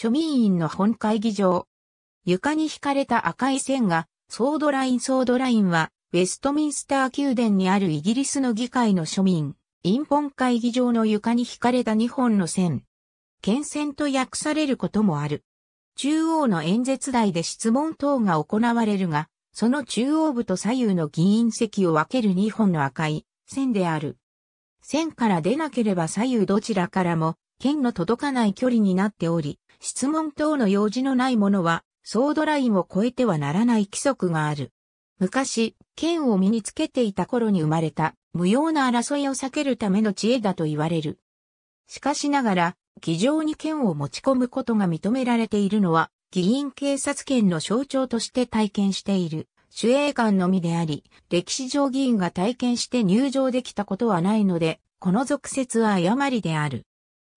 庶民院の本会議場。床に引かれた赤い線が、ソードラインソードラインは、ウェストミンスター宮殿にあるイギリスの議会の庶民、イン本会議場の床に引かれた2本の線。県線と訳されることもある。中央の演説台で質問等が行われるが、その中央部と左右の議員席を分ける2本の赤い線である。線から出なければ左右どちらからも、剣の届かない距離になっており、質問等の用事のないものは、ソードラインを越えてはならない規則がある。昔、剣を身につけていた頃に生まれた、無用な争いを避けるための知恵だと言われる。しかしながら、議場に剣を持ち込むことが認められているのは、議員警察権の象徴として体験している、主衛官のみであり、歴史上議員が体験して入場できたことはないので、この俗説は誤りである。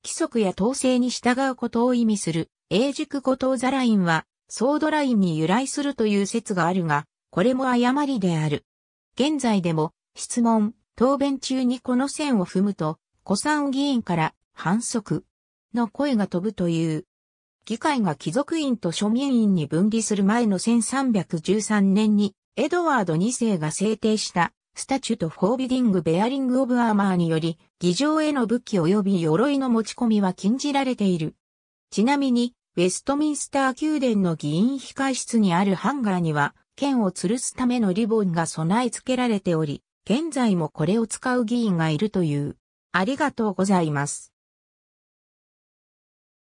規則や統制に従うことを意味する、英熟語藤座ラインは、ソードラインに由来するという説があるが、これも誤りである。現在でも、質問、答弁中にこの線を踏むと、古参議員から反則の声が飛ぶという。議会が貴族院と庶民院に分離する前の1313年にエドワード2世が制定したスタチュとフォービディング・ベアリング・オブ・アーマーにより、議場への武器及び鎧の持ち込みは禁じられている。ちなみに、ウェストミンスター宮殿の議員控室にあるハンガーには、剣を吊るすためのリボンが備え付けられており、現在もこれを使う議員がいるという。ありがとうございます。